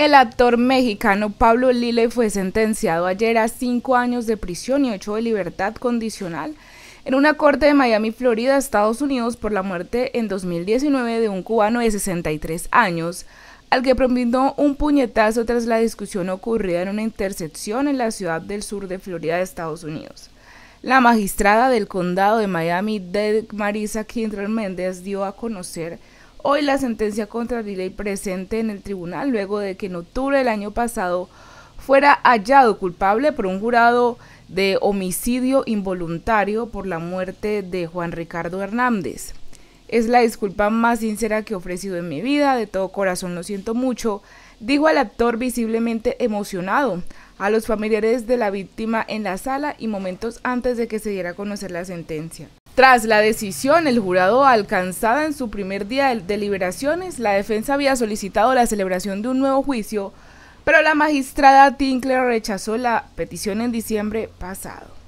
El actor mexicano Pablo Lille fue sentenciado ayer a cinco años de prisión y ocho de libertad condicional en una corte de Miami, Florida, Estados Unidos, por la muerte en 2019 de un cubano de 63 años, al que propinó un puñetazo tras la discusión ocurrida en una intercepción en la ciudad del sur de Florida, Estados Unidos. La magistrada del condado de Miami, Marisa Kindler Méndez, dio a conocer hoy la sentencia contra Ley presente en el tribunal luego de que en octubre del año pasado fuera hallado culpable por un jurado de homicidio involuntario por la muerte de Juan Ricardo Hernández. Es la disculpa más sincera que he ofrecido en mi vida, de todo corazón lo siento mucho, dijo el actor visiblemente emocionado, a los familiares de la víctima en la sala y momentos antes de que se diera a conocer la sentencia. Tras la decisión, el jurado alcanzada en su primer día de deliberaciones, la defensa había solicitado la celebración de un nuevo juicio, pero la magistrada Tinkler rechazó la petición en diciembre pasado.